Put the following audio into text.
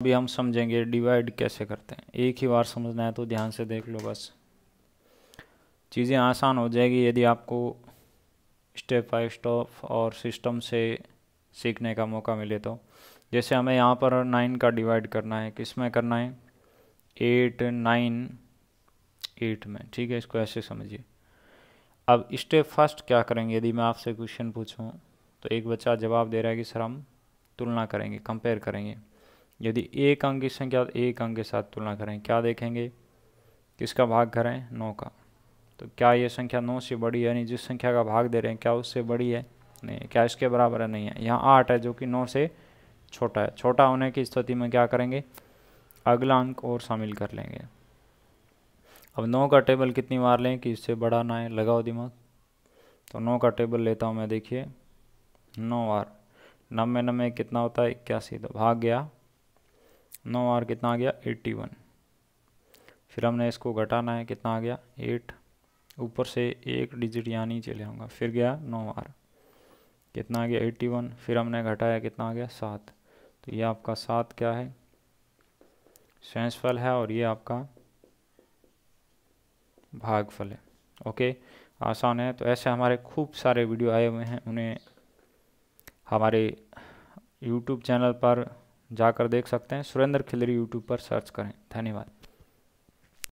अभी हम समझेंगे डिवाइड कैसे करते हैं एक ही बार समझना है तो ध्यान से देख लो बस चीज़ें आसान हो जाएगी यदि आपको स्टेप बाय स्टॉप और सिस्टम से सीखने का मौका मिले तो जैसे हमें यहाँ पर नाइन का डिवाइड करना है किस में करना है एट नाइन एट में ठीक है इसको ऐसे समझिए अब स्टेप फर्स्ट क्या करेंगे यदि मैं आपसे क्वेश्चन पूछूँ तो एक बच्चा जवाब दे रहा है कि सर हम तुलना करेंगे कंपेयर करेंगे यदि एक अंक की संख्या एक अंक के साथ तुलना करें क्या देखेंगे किसका भाग करें नौ का तो क्या ये संख्या नौ से बड़ी है यानी जिस संख्या का भाग दे रहे हैं क्या उससे बड़ी है नहीं क्या इसके बराबर है नहीं है यहाँ आठ है जो कि नौ से छोटा है छोटा होने की स्थिति में क्या करेंगे अगला अंक और शामिल कर लेंगे अब नौ का टेबल कितनी बार लें कि इससे बड़ा ना है लगाओ दिमाग तो नौ का टेबल लेता हूँ मैं देखिए नौ बार नब्बे नब्बे कितना होता है इक्यासी तो भाग गया नौ आर कितना आ गया एट्टी वन फिर हमने इसको घटाना है कितना आ गया एट ऊपर से एक डिजिट यहाँ नीचे ले आऊँगा फिर गया नौ आर कितना आ गया एट्टी वन फिर हमने घटाया कितना आ गया सात तो ये आपका सात क्या है सेंसफल है और ये आपका भागफल है ओके आसान है तो ऐसे हमारे खूब सारे वीडियो आए हुए हैं उन्हें हमारे यूट्यूब चैनल पर जाकर देख सकते हैं सुरेंद्र खिलरी यूट्यूब पर सर्च करें धन्यवाद